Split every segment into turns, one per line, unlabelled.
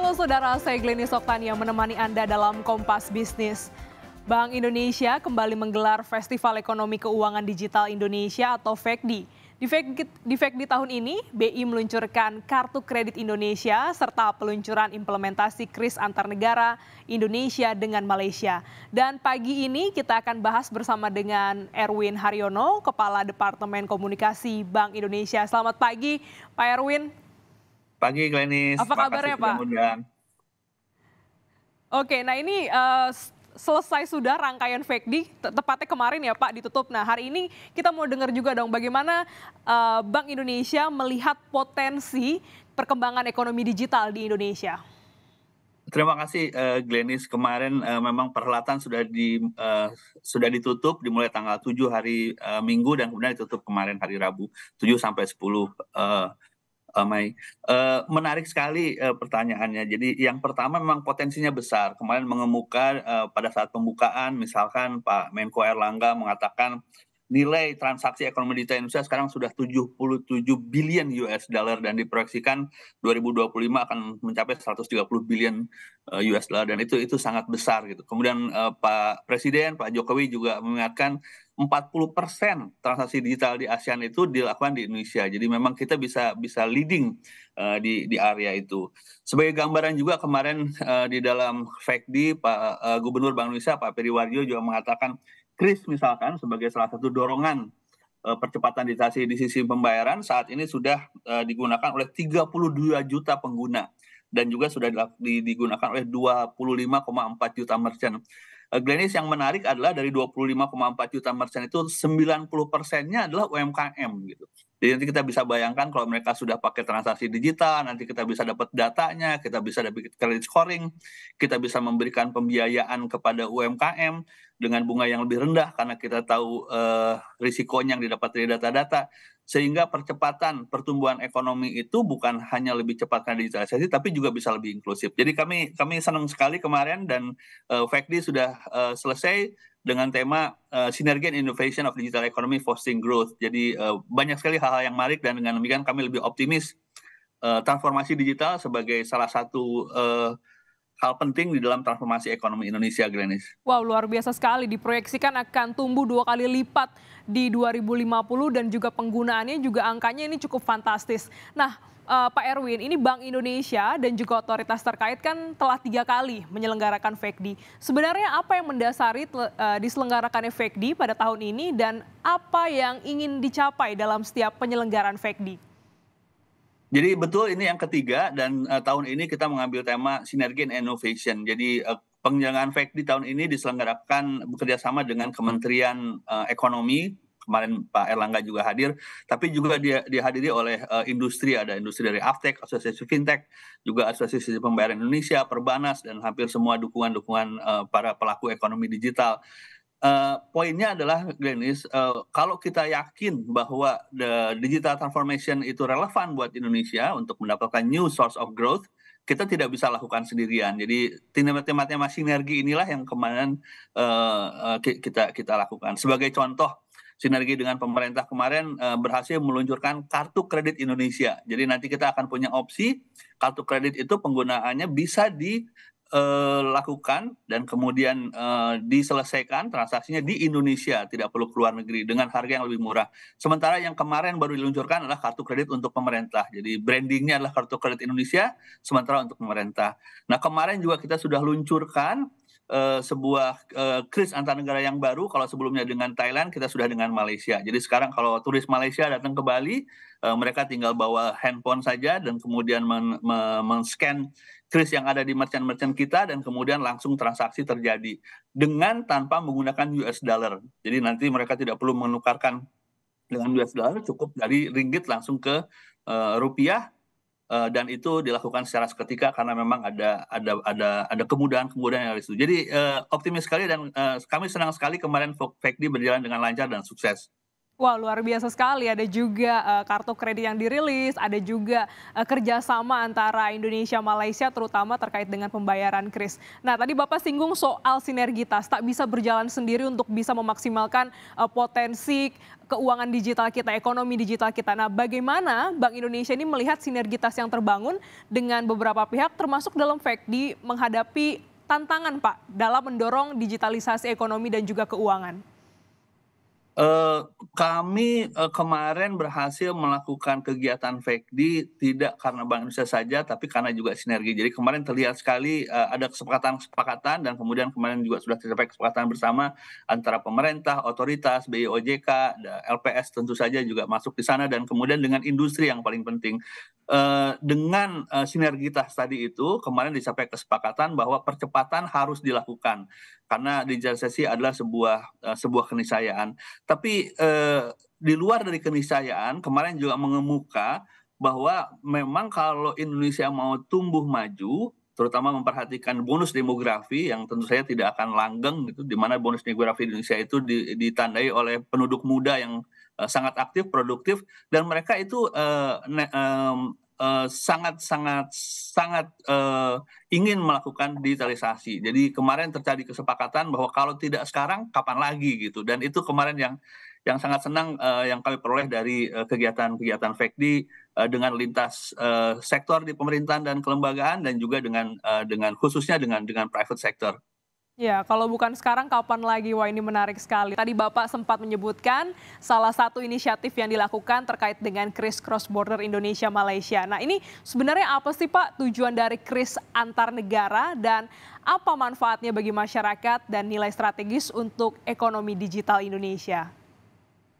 Halo saudara, saya Glenny Soktan yang menemani Anda dalam Kompas Bisnis. Bank Indonesia kembali menggelar Festival Ekonomi Keuangan Digital Indonesia atau FEKDI. Di FEKDI, di FEKDI tahun ini, BI meluncurkan Kartu Kredit Indonesia serta peluncuran implementasi kris antar negara Indonesia dengan Malaysia. Dan pagi ini kita akan bahas bersama dengan Erwin Haryono, Kepala Departemen Komunikasi Bank Indonesia. Selamat pagi, Pak Erwin.
Pagi Glenis. Apa kabar ya Pak?
Oke, nah ini uh, selesai sudah rangkaian fake di tepatnya kemarin ya Pak ditutup. Nah hari ini kita mau dengar juga dong bagaimana uh, Bank Indonesia melihat potensi perkembangan ekonomi digital di Indonesia.
Terima kasih uh, Glenis. Kemarin uh, memang perhelatan sudah di uh, sudah ditutup dimulai tanggal 7 hari uh, Minggu dan kemudian ditutup kemarin hari Rabu 7 sampai 10 uh, Mai. Uh, menarik sekali uh, pertanyaannya. Jadi yang pertama memang potensinya besar. Kemarin mengemuka uh, pada saat pembukaan misalkan Pak Menko Erlangga mengatakan nilai transaksi ekonomi digital Indonesia sekarang sudah 77 billion US dollar dan diproyeksikan 2025 akan mencapai 130 billion US dollar dan itu itu sangat besar gitu. Kemudian eh, Pak Presiden Pak Jokowi juga mengingatkan 40% transaksi digital di ASEAN itu dilakukan di Indonesia. Jadi memang kita bisa bisa leading eh, di di area itu. Sebagai gambaran juga kemarin uh, di dalam FACD Pak uh, Gubernur Bank Indonesia Pak Periwarjo juga mengatakan Kris misalkan sebagai salah satu dorongan uh, percepatan digitalisasi di sisi pembayaran saat ini sudah uh, digunakan oleh 32 juta pengguna dan juga sudah digunakan oleh 25,4 juta merchant. Uh, Glenis yang menarik adalah dari 25,4 juta merchant itu 90 persennya adalah UMKM gitu. Jadi nanti kita bisa bayangkan kalau mereka sudah pakai transaksi digital, nanti kita bisa dapat datanya, kita bisa dapat credit scoring, kita bisa memberikan pembiayaan kepada UMKM dengan bunga yang lebih rendah karena kita tahu eh, risikonya yang didapat dari data-data. Sehingga percepatan pertumbuhan ekonomi itu bukan hanya lebih cepat karena digitalisasi, tapi juga bisa lebih inklusif. Jadi kami kami senang sekali kemarin dan eh, FACD sudah eh, selesai dengan tema uh, eh, Synergy and Innovation of Digital Economy Fostering Growth. Jadi uh, banyak sekali hal-hal yang menarik dan dengan demikian kami lebih optimis uh, transformasi digital sebagai salah satu uh, hal penting di dalam transformasi ekonomi Indonesia, Grenis.
Wow, luar biasa sekali. Diproyeksikan akan tumbuh dua kali lipat di 2050 dan juga penggunaannya juga angkanya ini cukup fantastis. Nah, uh, Pak Erwin, ini Bank Indonesia dan juga otoritas terkait kan telah tiga kali menyelenggarakan FECD. Sebenarnya apa yang mendasari uh, diselenggarakannya FECD pada tahun ini dan apa yang ingin dicapai dalam setiap penyelenggaraan FECD?
Jadi betul ini yang ketiga dan uh, tahun ini kita mengambil tema sinergi and innovation. Jadi uh, eh, pengejangan e di tahun ini diselenggarakan bekerjasama dengan Kementerian uh, Ekonomi kemarin Pak Erlangga juga hadir, tapi juga dia, dihadiri oleh uh, industri ada industri dari Aftek, Asosiasi Fintech, juga Asosiasi Pembayaran Indonesia, Perbanas dan hampir semua dukungan-dukungan uh, para pelaku ekonomi digital. Uh, poinnya adalah, Glenis, uh, eh, kalau kita yakin bahwa the digital transformation itu relevan buat Indonesia untuk mendapatkan new source of growth, kita tidak bisa lakukan sendirian. Jadi tema tema sinergi inilah yang kemarin uh, kita kita lakukan. Sebagai contoh, sinergi dengan pemerintah kemarin uh, berhasil meluncurkan kartu kredit Indonesia. Jadi nanti kita akan punya opsi kartu kredit itu penggunaannya bisa di Eh, lakukan dan kemudian eh, diselesaikan transaksinya di Indonesia tidak perlu ke luar negeri dengan harga yang lebih murah. Sementara yang kemarin baru diluncurkan adalah kartu kredit untuk pemerintah. Jadi brandingnya adalah kartu kredit Indonesia sementara untuk pemerintah. Nah kemarin juga kita sudah luncurkan Eh, sebuah uh, kris antar negara yang baru. Kalau sebelumnya dengan Thailand, kita sudah dengan Malaysia. Jadi sekarang kalau turis Malaysia datang ke Bali, uh, mereka tinggal bawa handphone saja dan kemudian men-scan men kris yang ada di merchant-merchant kita dan kemudian langsung transaksi terjadi dengan tanpa menggunakan US dollar. Jadi nanti mereka tidak perlu menukarkan dengan US dollar, cukup dari ringgit langsung ke uh, rupiah Eh, dan itu dilakukan secara seketika karena memang ada ada ada ada kemudahan-kemudahan yang ada Jadi situ. Eh, optimis sekali dan eh, kami senang sekali kemarin FECD berjalan dengan lancar dan sukses.
Wah luar biasa sekali, ada juga uh, kartu kredit yang dirilis, ada juga uh, kerjasama antara Indonesia Malaysia terutama terkait dengan pembayaran kris. Nah tadi Bapak singgung soal sinergitas, tak bisa berjalan sendiri untuk bisa memaksimalkan uh, potensi keuangan digital kita, ekonomi digital kita. Nah bagaimana Bank Indonesia ini melihat sinergitas yang terbangun dengan beberapa pihak termasuk dalam di menghadapi tantangan Pak dalam mendorong digitalisasi ekonomi dan juga keuangan?
Eh, kami eh, kemarin berhasil melakukan kegiatan fake di tidak karena bank indonesia saja tapi karena juga sinergi jadi kemarin terlihat sekali eh, ada kesepakatan kesepakatan dan kemudian kemarin juga sudah tercapai kesepakatan bersama antara pemerintah otoritas BOJK, LPS tentu saja juga masuk di sana dan kemudian dengan industri yang paling penting Eh, dengan eh, sinergitas tadi itu kemarin dicapai kesepakatan bahwa percepatan harus dilakukan karena digitalisasi adalah sebuah eh, sebuah keniscayaan. Tapi uh, di luar dari keniscayaan kemarin juga mengemuka bahwa memang kalau Indonesia mau tumbuh maju terutama memperhatikan bonus demografi yang tentu saja tidak akan langgeng gitu di mana bonus demografi Indonesia itu ditandai oleh penduduk muda yang Eh, sangat aktif, produktif, dan mereka itu uh, uh, sangat sangat uh, ingin melakukan digitalisasi. Jadi kemarin terjadi kesepakatan bahwa kalau tidak sekarang kapan lagi gitu. Dan itu kemarin yang yang sangat senang uh, yang kami peroleh dari kegiatan-kegiatan uh, FECDI uh, dengan lintas uh, sektor di pemerintahan dan kelembagaan dan juga dengan uh, dengan khususnya dengan dengan private sector.
Ya, kalau bukan sekarang kapan lagi? Wah ini menarik sekali. Tadi Bapak sempat menyebutkan salah satu inisiatif yang dilakukan terkait dengan Kris Cross Border Indonesia-Malaysia. Nah ini sebenarnya apa sih Pak tujuan dari Kris antar negara dan apa manfaatnya bagi masyarakat dan nilai strategis untuk ekonomi digital Indonesia?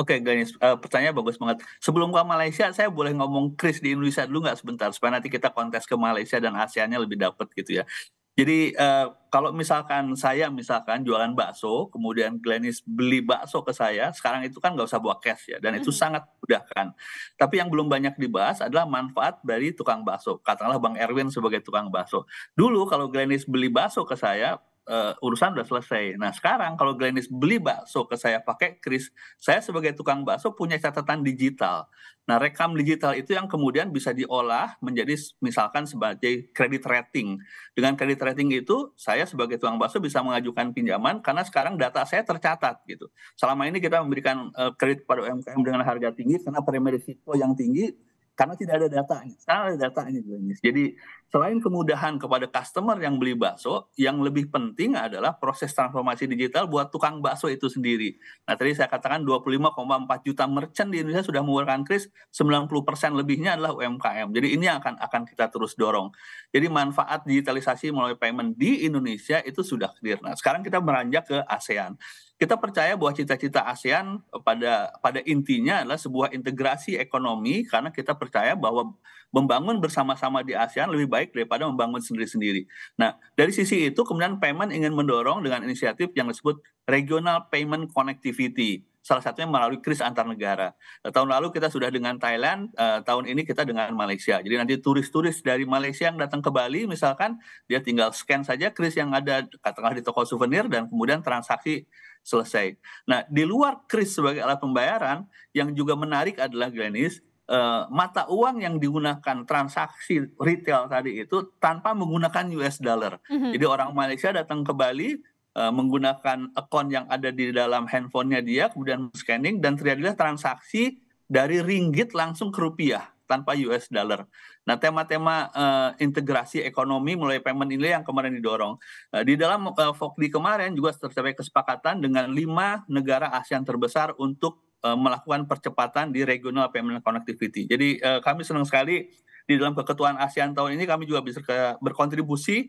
Oke, okay, Ganis, uh, eh, pertanyaan bagus banget. Sebelum ke Malaysia, saya boleh ngomong Kris di Indonesia dulu nggak sebentar supaya nanti kita kontes ke Malaysia dan ASEAN-nya lebih dapat gitu ya. Jadi uh, kalau misalkan saya misalkan jualan bakso, kemudian Glenis beli bakso ke saya, sekarang itu kan nggak usah bawa cash ya, dan itu mm -hmm. sangat kan. Tapi yang belum banyak dibahas adalah manfaat dari tukang bakso. Katakanlah Bang Erwin sebagai tukang bakso. Dulu kalau Glenis beli bakso ke saya, uh, urusan udah selesai. Nah sekarang kalau Glenis beli bakso ke saya pakai Kris, saya sebagai tukang bakso punya catatan digital. Nah rekam digital itu yang kemudian bisa diolah menjadi misalkan sebagai kredit rating. Dengan kredit rating itu saya sebagai tukang bakso bisa mengajukan pinjaman karena sekarang data saya tercatat gitu. Selama ini kita memberikan uh, kredit pada UMKM dengan harga tinggi karena premi risiko yang tinggi karena tidak ada datanya. karena ada datanya, Jadi selain kemudahan kepada customer yang beli bakso, yang lebih penting adalah proses transformasi digital buat tukang bakso itu sendiri. Nah tadi saya katakan 25,4 juta merchant di Indonesia sudah menggunakan kris, 90 persen lebihnya adalah UMKM. Jadi ini yang akan akan kita terus dorong. Jadi manfaat digitalisasi melalui payment di Indonesia itu sudah clear. Nah sekarang kita beranjak ke ASEAN kita percaya bahwa cita-cita ASEAN eh, pada pada intinya adalah sebuah integrasi ekonomi karena kita percaya bahwa membangun bersama-sama di ASEAN lebih baik daripada membangun sendiri-sendiri. Nah, dari sisi itu kemudian Payment ingin mendorong dengan inisiatif yang disebut Regional Payment Connectivity salah satunya melalui kris antar negara. Nah, tahun lalu kita sudah dengan Thailand, eh, tahun ini kita dengan Malaysia. Jadi nanti turis-turis dari Malaysia yang datang ke Bali misalkan dia tinggal scan saja kris yang ada katakanlah di toko souvenir dan kemudian transaksi selesai. Nah, di luar kris sebagai alat pembayaran yang juga menarik adalah Glenis eh, mata uang yang digunakan transaksi retail tadi itu tanpa menggunakan US dollar. Mm -hmm. Jadi orang Malaysia datang ke Bali eh, menggunakan akun yang ada di dalam handphonenya dia kemudian scanning dan terjadilah transaksi dari ringgit langsung ke rupiah tanpa US dollar. Nah, tema-tema uh, integrasi ekonomi mulai payment ini yang kemarin didorong. Uh, di dalam uh, eh, FOKDI kemarin juga tercapai kesepakatan dengan lima negara ASEAN terbesar untuk uh, melakukan percepatan di regional payment connectivity. Jadi uh, kami senang sekali di dalam keketuaan ASEAN tahun ini kami juga bisa berkontribusi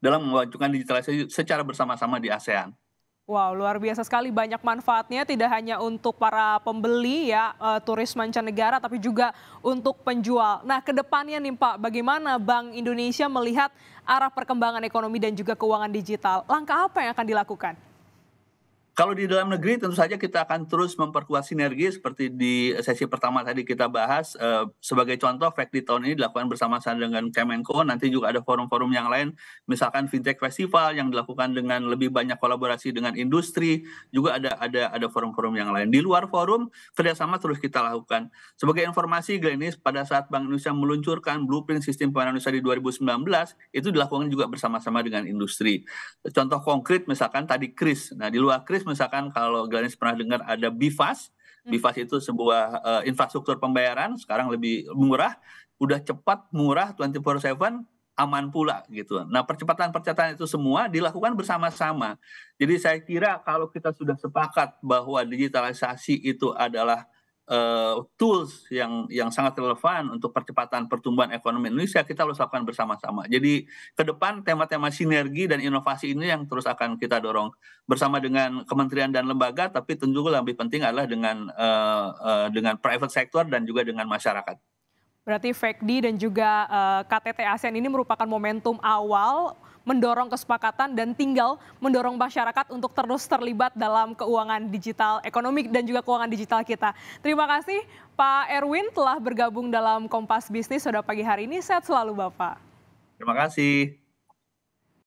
dalam memajukan digitalisasi secara bersama-sama di ASEAN.
Wow, luar biasa sekali banyak manfaatnya tidak hanya untuk para pembeli ya eh, turis mancanegara tapi juga untuk penjual. Nah, ke depannya nih Pak, bagaimana Bank Indonesia melihat arah perkembangan ekonomi dan juga keuangan digital? Langkah apa yang akan dilakukan?
Kalau di dalam negeri tentu saja kita akan terus memperkuat sinergi seperti di sesi pertama tadi kita bahas. Eh, sebagai contoh, fact di tahun ini dilakukan bersama-sama dengan Kemenko. Nanti juga ada forum-forum yang lain, misalkan FinTech Festival yang dilakukan dengan lebih banyak kolaborasi dengan industri. Juga ada ada ada forum-forum yang lain. Di luar forum, kerjasama terus kita lakukan. Sebagai informasi, Glenis, pada saat Bank Indonesia meluncurkan Blueprint Sistem pemerintah Indonesia di 2019, itu dilakukan juga bersama-sama dengan industri. Contoh konkret misalkan tadi Kris. Nah, di luar Kris misalkan kalau Ganis pernah dengar ada Bifas, hmm. Bifas itu sebuah uh, infrastruktur pembayaran sekarang lebih murah, udah cepat, murah 24/7, aman pula gitu. Nah, percepatan-percepatan itu semua dilakukan bersama-sama. Jadi saya kira kalau kita sudah sepakat bahwa digitalisasi itu adalah uh, tools yang yang sangat relevan untuk percepatan pertumbuhan ekonomi Indonesia kita harus lakukan bersama-sama. Jadi ke depan tema-tema sinergi dan inovasi ini yang terus akan kita dorong bersama dengan kementerian dan lembaga, tapi tentu lebih penting adalah dengan uh, uh, dengan private sector dan juga dengan masyarakat.
Berarti FECD dan juga uh, eh, KTT ASEAN ini merupakan momentum awal mendorong kesepakatan dan tinggal mendorong masyarakat untuk terus terlibat dalam keuangan digital ekonomi dan juga keuangan digital kita. Terima kasih Pak Erwin telah bergabung dalam Kompas Bisnis pada pagi hari ini. Sehat selalu Bapak.
Terima kasih.